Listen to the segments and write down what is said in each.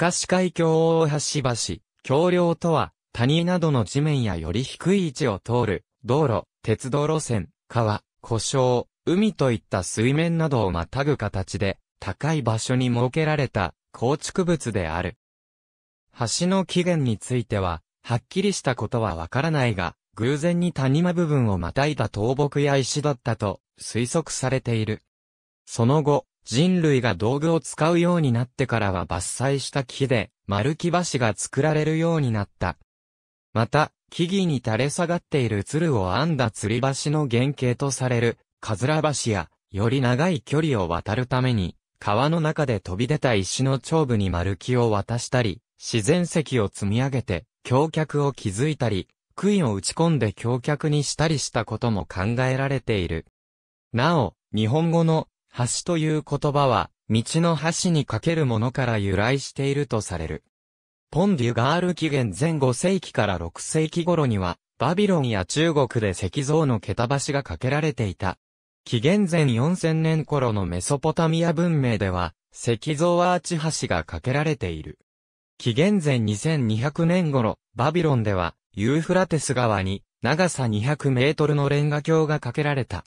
明石海峡大橋橋、橋梁とは、谷などの地面やより低い位置を通る、道路、鉄道路線、川、故障、海といった水面などをまたぐ形で、高い場所に設けられた構築物である。橋の起源については、はっきりしたことはわからないが、偶然に谷間部分をまたいだ倒木や石だったと推測されている。その後、人類が道具を使うようになってからは伐採した木で、丸木橋が作られるようになった。また、木々に垂れ下がっている鶴を編んだ吊り橋の原型とされる、かずら橋や、より長い距離を渡るために、川の中で飛び出た石の頂部に丸木を渡したり、自然石を積み上げて、橋脚を築いたり、杭を打ち込んで橋脚にしたりしたことも考えられている。なお、日本語の橋という言葉は、道の橋にかけるものから由来しているとされる。ポンデュガール紀元前5世紀から6世紀頃には、バビロンや中国で石像の桁橋が架けられていた。紀元前4000年頃のメソポタミア文明では、石像アーチ橋が架けられている。紀元前2200年頃、バビロンでは、ユーフラテス川に、長さ200メートルのレンガ橋が架けられた。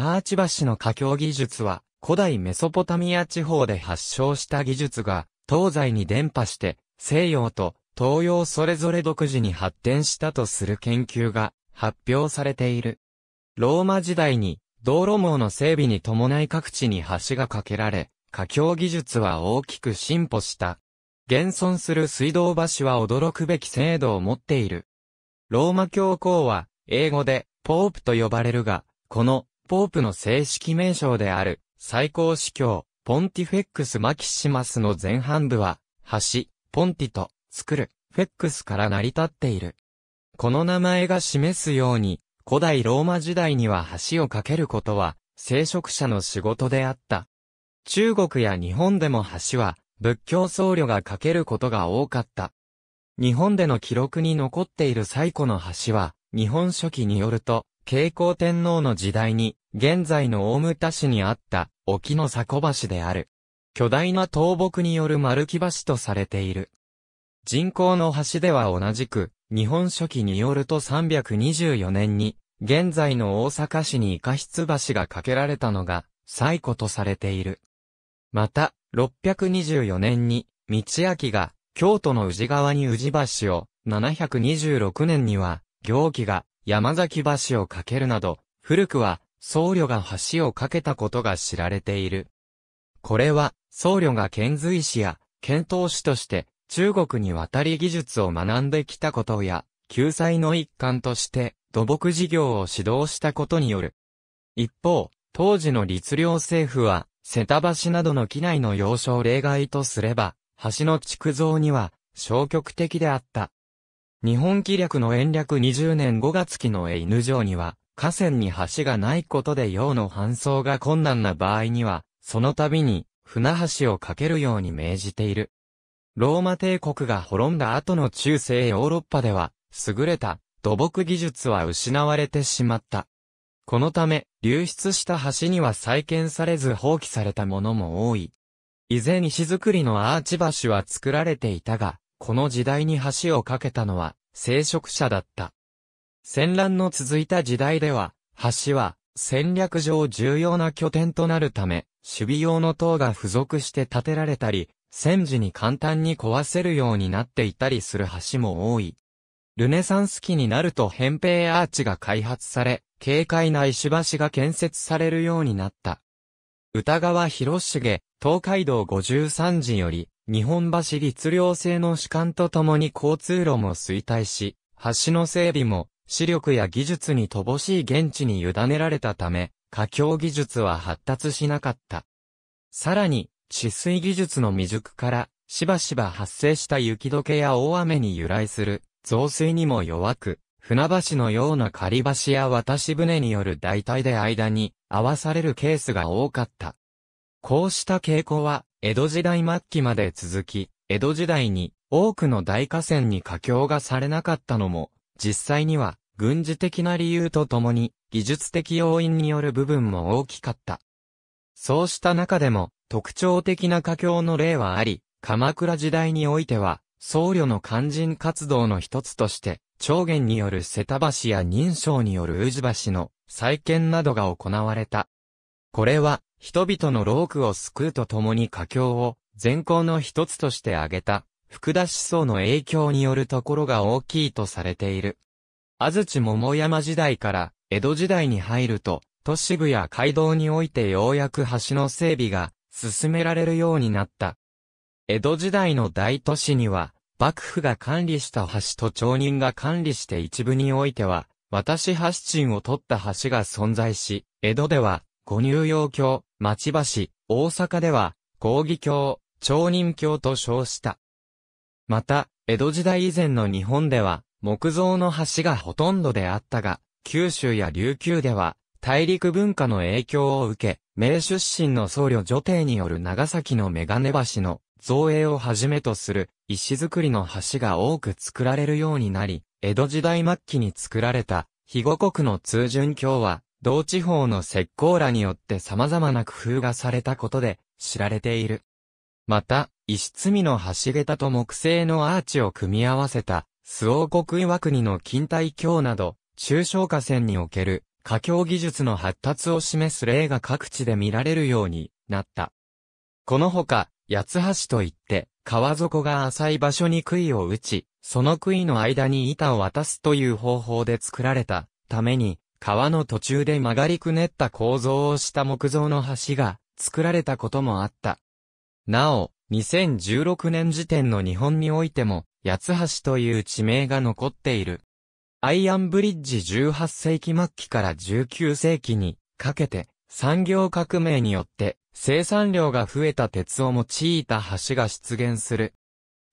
アーチ橋の架橋技術は、古代メソポタミア地方で発祥した技術が、東西に伝播して、西洋と東洋それぞれ独自に発展したとする研究が発表されている。ローマ時代に道路網の整備に伴い各地に橋が架けられ、架橋技術は大きく進歩した。現存する水道橋は驚くべき精度を持っている。ローマ教皇は英語でポープと呼ばれるが、このポープの正式名称である、最高司教、ポンティフェックス・マキシマスの前半部は、橋、ポンティと、作る、フェックスから成り立っている。この名前が示すように、古代ローマ時代には橋を架けることは、聖職者の仕事であった。中国や日本でも橋は、仏教僧侶が架けることが多かった。日本での記録に残っている最古の橋は、日本書紀によると、慶光天皇の時代に、現在の大牟田市にあった沖の迫橋である。巨大な倒木による丸木橋とされている。人工の橋では同じく、日本書紀によると324年に、現在の大阪市にイカ室橋が架けられたのが、最古とされている。また、624年に、道明が、京都の宇治川に宇治橋を、726年には、行基が、山崎橋を架けるなど、古くは、僧侶が橋を架けたことが知られている。これは、僧侶が遣隋使や、遣唐使として、中国に渡り技術を学んできたことや、救済の一環として、土木事業を指導したことによる。一方、当時の律令政府は、瀬田橋などの機内の要衝例外とすれば、橋の築造には、消極的であった。日本気略の延暦20年5月期の犬城には、河川に橋がないことで用の搬送が困難な場合には、その度に、船橋を架けるように命じている。ローマ帝国が滅んだ後の中世ヨーロッパでは、優れた土木技術は失われてしまった。このため、流出した橋には再建されず放棄されたものも多い。以前石造りのアーチ橋は作られていたが、この時代に橋を架けたのは、聖職者だった。戦乱の続いた時代では、橋は戦略上重要な拠点となるため、守備用の塔が付属して建てられたり、戦時に簡単に壊せるようになっていたりする橋も多い。ルネサンス期になると扁平アーチが開発され、軽快な石橋が建設されるようになった。歌川広重、東海道53時より、日本橋律令制の主観とともに交通路も衰退し、橋の整備も視力や技術に乏しい現地に委ねられたため、華境技術は発達しなかった。さらに、治水技術の未熟から、しばしば発生した雪解けや大雨に由来する、増水にも弱く、船橋のような仮橋や渡し船による代替で間に合わされるケースが多かった。こうした傾向は、江戸時代末期まで続き、江戸時代に多くの大河川に架橋がされなかったのも、実際には、軍事的な理由とともに、技術的要因による部分も大きかった。そうした中でも、特徴的な佳境の例はあり、鎌倉時代においては、僧侶の肝心活動の一つとして、長元による瀬田橋や認証による宇治橋の再建などが行われた。これは、人々の労苦を救うとともに佳境を、善行の一つとして挙げた、福田思想の影響によるところが大きいとされている。安土桃山時代から江戸時代に入ると、都市部や街道においてようやく橋の整備が進められるようになった。江戸時代の大都市には、幕府が管理した橋と町人が管理して一部においては、私橋賃を取った橋が存在し、江戸では、五乳用橋、町橋、大阪では、抗議橋、町人橋と称した。また、江戸時代以前の日本では、木造の橋がほとんどであったが、九州や琉球では、大陸文化の影響を受け、名出身の僧侶女帝による長崎のメガネ橋の造営をはじめとする石造りの橋が多く作られるようになり、江戸時代末期に作られた、肥後国の通順橋は、同地方の石膏らによって様々な工夫がされたことで知られている。また、石積みの橋桁と木製のアーチを組み合わせた、周王国岩国の近代橋など、中小河川における、架橋技術の発達を示す例が各地で見られるようになった。このほか、八橋といって、川底が浅い場所に杭を打ち、その杭の間に板を渡すという方法で作られたために、川の途中で曲がりくねった構造をした木造の橋が作られたこともあった。なお、2016年時点の日本においても、八橋という地名が残っている。アイアンブリッジ18世紀末期から19世紀にかけて産業革命によって生産量が増えた鉄を用いた橋が出現する。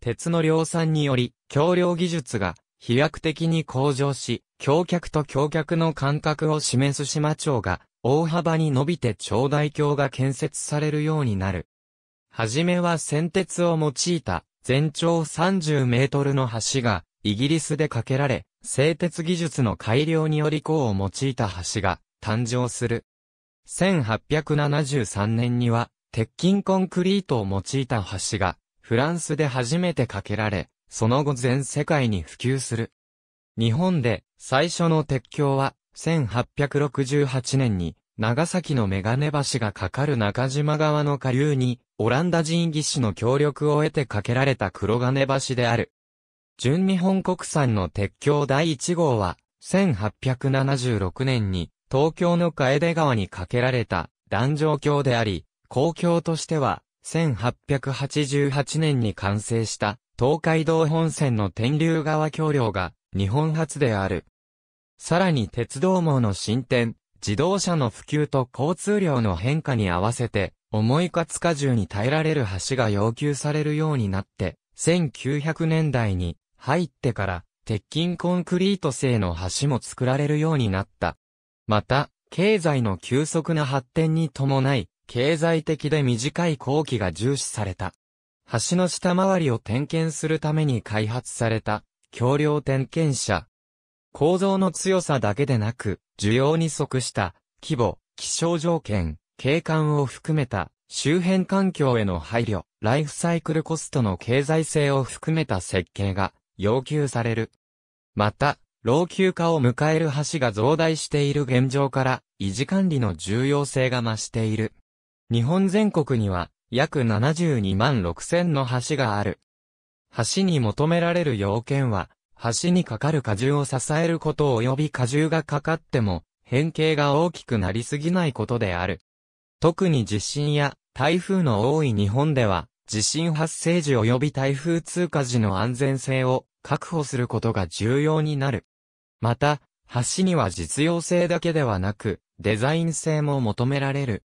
鉄の量産により橋梁技術が飛躍的に向上し、橋脚と橋脚の間隔を示す島町が大幅に伸びて長大橋が建設されるようになる。はじめは先鉄を用いた全長30メートルの橋がイギリスで架けられ、製鉄技術の改良により鋼を用いた橋が誕生する。1873年には鉄筋コンクリートを用いた橋がフランスで初めて架けられ、その後全世界に普及する。日本で最初の鉄橋は1868年に長崎のメガネ橋がかかる中島川の下流に、オランダ人技師の協力を得て架けられた黒金橋である。純日本国産の鉄橋第1号は、1876年に、東京の楓川に架けられた、壇状橋であり、公共としては、1888年に完成した、東海道本線の天竜川橋梁が、日本初である。さらに鉄道網の進展、自動車の普及と交通量の変化に合わせて、重いかつ荷重に耐えられる橋が要求されるようになって、1900年代に入ってから、鉄筋コンクリート製の橋も作られるようになった。また、経済の急速な発展に伴い、経済的で短い工期が重視された。橋の下回りを点検するために開発された、橋梁点検車、構造の強さだけでなく、需要に即した規模、気象条件、景観を含めた周辺環境への配慮、ライフサイクルコストの経済性を含めた設計が要求される。また、老朽化を迎える橋が増大している現状から、維持管理の重要性が増している。日本全国には、約72万6千の橋がある。橋に求められる要件は、橋にかかる荷重を支えること及び荷重がかかっても、変形が大きくなりすぎないことである。特に地震や台風の多い日本では、地震発生時及び台風通過時の安全性を確保することが重要になる。また、橋には実用性だけではなく、デザイン性も求められる。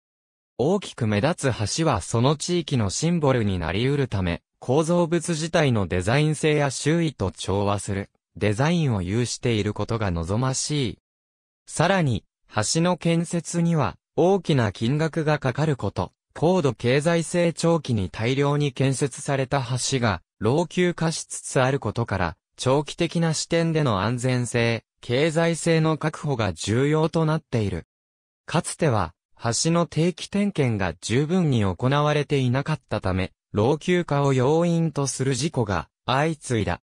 大きく目立つ橋はその地域のシンボルになり得るため、構造物自体のデザイン性や周囲と調和するデザインを有していることが望ましい。さらに、橋の建設には大きな金額がかかること、高度経済成長期に大量に建設された橋が老朽化しつつあることから、長期的な視点での安全性、経済性の確保が重要となっている。かつては、橋の定期点検が十分に行われていなかったため、老朽化を要因とする事故が相次いだ。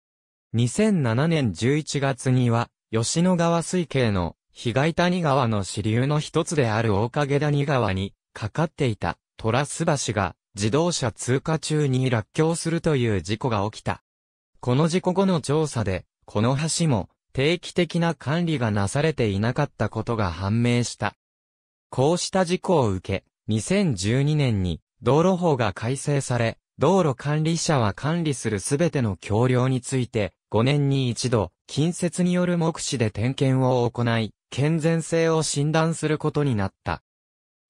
2007年11月には、吉野川水系の被害谷川の支流の一つである大影谷川にかかっていたトラス橋が自動車通過中に落橋するという事故が起きた。この事故後の調査で、この橋も定期的な管理がなされていなかったことが判明した。こうした事故を受け、2012年に道路法が改正され、道路管理者は管理するすべての橋梁について、5年に一度、近接による目視で点検を行い、健全性を診断することになった。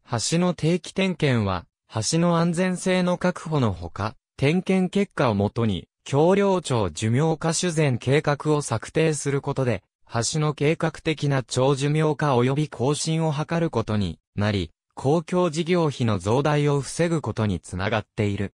橋の定期点検は、橋の安全性の確保のほか、点検結果をもとに、橋梁庁寿命化修繕計画を策定することで、橋の計画的な長寿命化及び更新を図ることになり、公共事業費の増大を防ぐことにつながっている。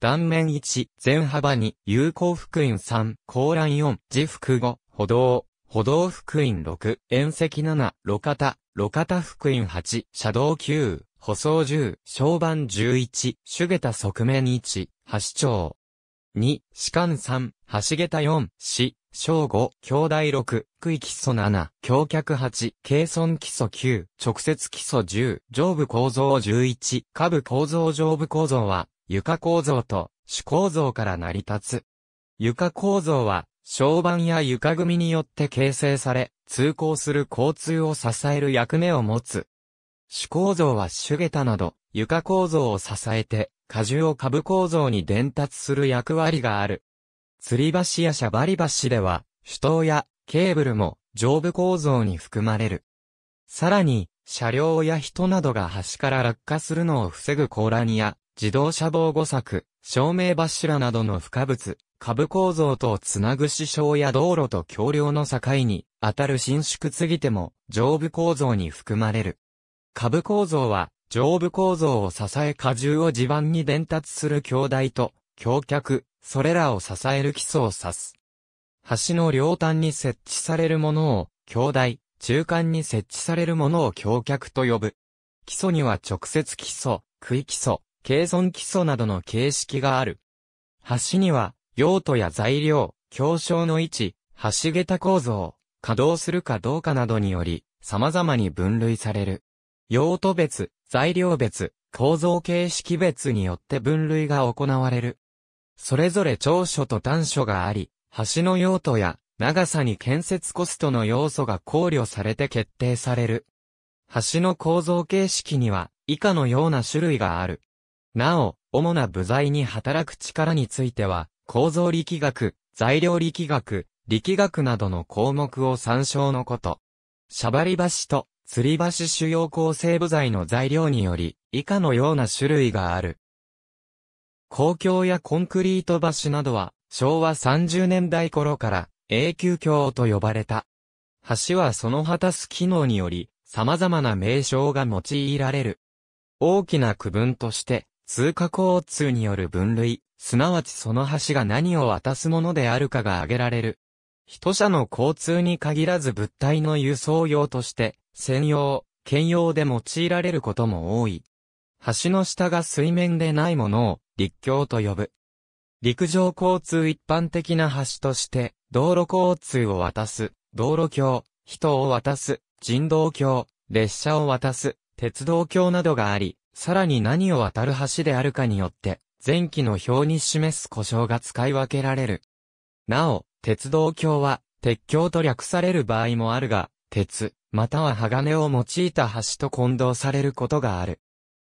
断面1、全幅2、有効福音3、高欄4、自福5、歩道、歩道福音6、縁石7、路肩、路肩福音8、車道9、舗装10、小板11、手下た側面1、橋長、2、士官3、橋桁4、死、小5、兄弟6、区域基礎7、橋脚8、計算基礎9、直接基礎10、上部構造11、下部構造上部構造は、床構造と主構造から成り立つ。床構造は、床板や床組によって形成され、通行する交通を支える役目を持つ。主構造は主桁など、床構造を支えて、荷重を株構造に伝達する役割がある。吊り橋やシャバリ橋では、主塔やケーブルも上部構造に含まれる。さらに、車両や人などが橋から落下するのを防ぐ甲羅にや、自動車防護柵、照明柱などの不可物、株構造とつなぐ支障や道路と橋梁の境に、当たる伸縮継ぎても、上部構造に含まれる。株構造は、上部構造を支え荷重を地盤に伝達する橋台と、橋脚、それらを支える基礎を指す。橋の両端に設置されるものを、橋台、中間に設置されるものを橋脚と呼ぶ。基礎には直接基礎、杭基礎、軽損基礎などの形式がある。橋には、用途や材料、橋床の位置、橋桁構造、稼働するかどうかなどにより、様々に分類される。用途別、材料別、構造形式別によって分類が行われる。それぞれ長所と短所があり、橋の用途や長さに建設コストの要素が考慮されて決定される。橋の構造形式には以下のような種類がある。なお、主な部材に働く力については、構造力学、材料力学、力学などの項目を参照のこと。シャバリ橋と吊り橋主要構成部材の材料により、以下のような種類がある。公共やコンクリート橋などは、昭和30年代頃から、永久橋と呼ばれた。橋はその果たす機能により、様々な名称が用いられる。大きな区分として、通過交通による分類、すなわちその橋が何を渡すものであるかが挙げられる。人社の交通に限らず物体の輸送用として、専用、兼用で用いられることも多い。橋の下が水面でないものを陸橋と呼ぶ。陸上交通一般的な橋として、道路交通を渡す、道路橋、人を渡す、人道橋、列車を渡す、鉄道橋などがあり、さらに何を渡る橋であるかによって、前期の表に示す故障が使い分けられる。なお、鉄道橋は、鉄橋と略される場合もあるが、鉄、または鋼を用いた橋と混同されることがある。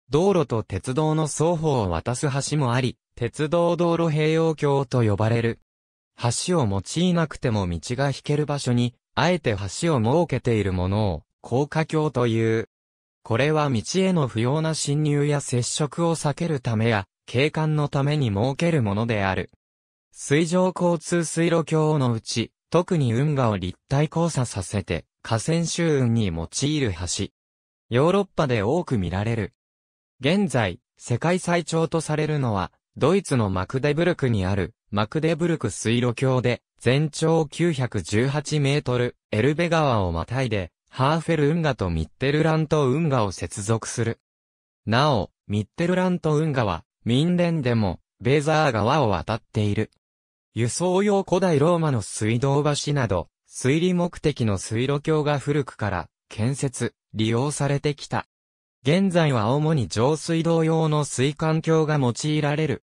道路と鉄道の双方を渡す橋もあり、鉄道道路併用橋と呼ばれる。橋を用いなくても道が引ける場所に、あえて橋を設けているものを、高架橋という。これは道への不要な侵入や接触を避けるためや、景観のために設けるものである。水上交通水路橋のうち、特に運河を立体交差させて、河川周運に用いる橋。ヨーロッパで多く見られる。現在、世界最長とされるのは、ドイツのマクデブルクにある、マクデブルク水路橋で、全長918メートル、エルベ川をまたいで、ハーフェル運河とミッテルラント運河を接続する。なお、ミッテルラント運河は、民連でも、ベーザー川を渡っている。輸送用古代ローマの水道橋など、水利目的の水路橋が古くから建設、利用されてきた。現在は主に上水道用の水管橋が用いられる。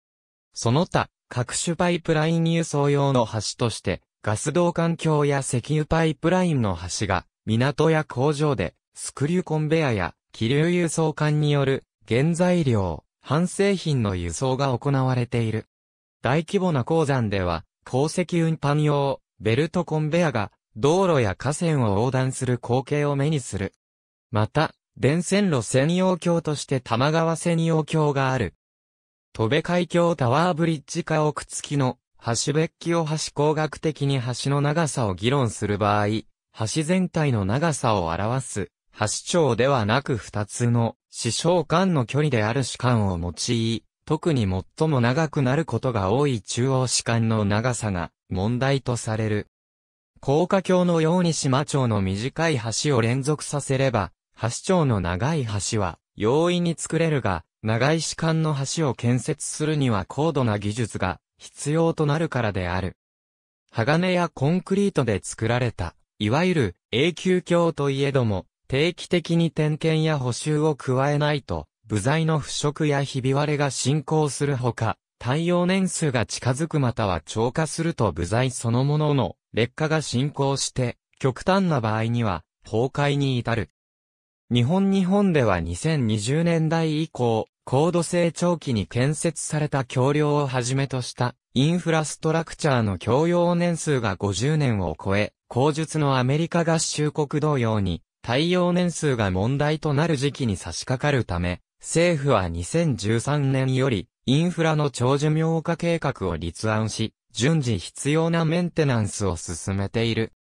その他、各種パイプライン輸送用の橋として、ガス道管橋や石油パイプラインの橋が、港や工場で、スクリューコンベアや気流輸送管による原材料、半製品の輸送が行われている。大規模な鉱山では、鉱石運搬用、ベルトコンベアが道路や河川を横断する光景を目にする。また、電線路専用橋として玉川専用橋がある。戸部海峡タワーブリッジ家屋付きの橋ベッキを橋工学的に橋の長さを議論する場合、橋全体の長さを表す、橋長ではなく二つの、死傷間の距離である主間を用い、特に最も長くなることが多い中央主間の長さが問題とされる。高架橋のように島町の短い橋を連続させれば、橋町の長い橋は容易に作れるが、長い士間の橋を建設するには高度な技術が必要となるからである。鋼やコンクリートで作られた、いわゆる永久橋といえども、定期的に点検や補修を加えないと、部材の腐食やひび割れが進行するほか、耐用年数が近づくまたは超過すると部材そのものの劣化が進行して、極端な場合には崩壊に至る。日本日本では2020年代以降、高度成長期に建設された橋梁をはじめとしたインフラストラクチャーの共用年数が50年を超え、後述のアメリカ合衆国同様に耐用年数が問題となる時期に差し掛かるため、政府は2013年よりインフラの長寿命化計画を立案し、順次必要なメンテナンスを進めている。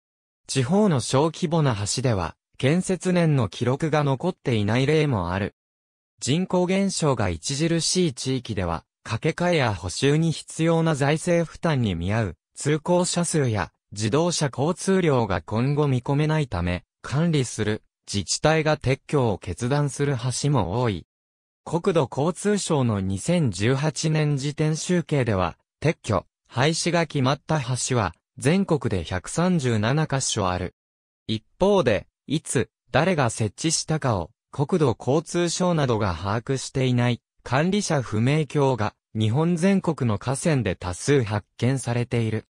地方の小規模な橋では、建設年の記録が残っていない例もある。人口減少が著しい地域では、掛け替えや補修に必要な財政負担に見合う、通行者数や自動車交通量が今後見込めないため、管理する自治体が撤去を決断する橋も多い。国土交通省の2018年時点集計では、撤去、廃止が決まった橋は、全国で137箇所ある。一方で、いつ、誰が設置したかを、国土交通省などが把握していない、管理者不明橋が、日本全国の河川で多数発見されている。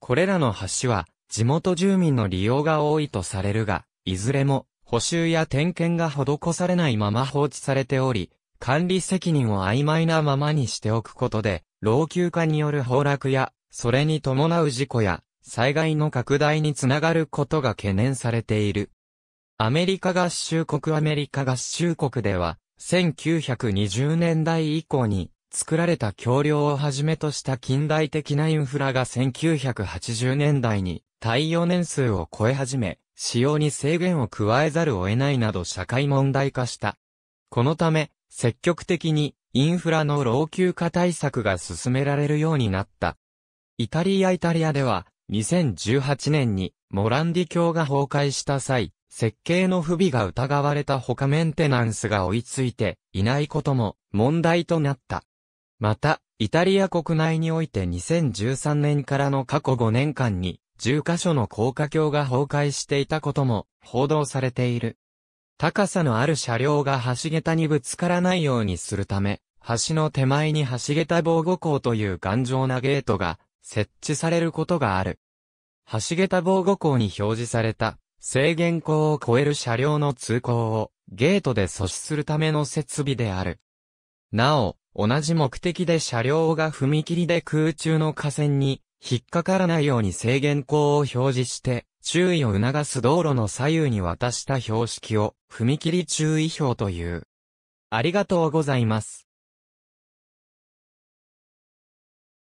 これらの橋は、地元住民の利用が多いとされるが、いずれも、補修や点検が施されないまま放置されており、管理責任を曖昧なままにしておくことで、老朽化による崩落や、それに伴う事故や、災害の拡大につながることが懸念されている。アメリカ合衆国アメリカ合衆国では、1920年代以降に作られた橋梁をはじめとした近代的なインフラが1980年代に耐用年数を超え始め、使用に制限を加えざるを得ないなど社会問題化した。このため、積極的にインフラの老朽化対策が進められるようになった。イタリアイタリアでは、2018年にモランディ橋が崩壊した際、設計の不備が疑われた他メンテナンスが追いついていないことも問題となった。また、イタリア国内において2013年からの過去5年間に10カ所の高架橋が崩壊していたことも報道されている。高さのある車両が橋桁にぶつからないようにするため、橋の手前に橋桁防護工という頑丈なゲートが設置されることがある。橋桁防護工に表示された制限口を超える車両の通行をゲートで阻止するための設備である。なお、同じ目的で車両が踏切で空中の河川に引っかからないように制限項を表示して、注意を促す道路の左右に渡した標識を、踏切注意表という。ありがとうございます。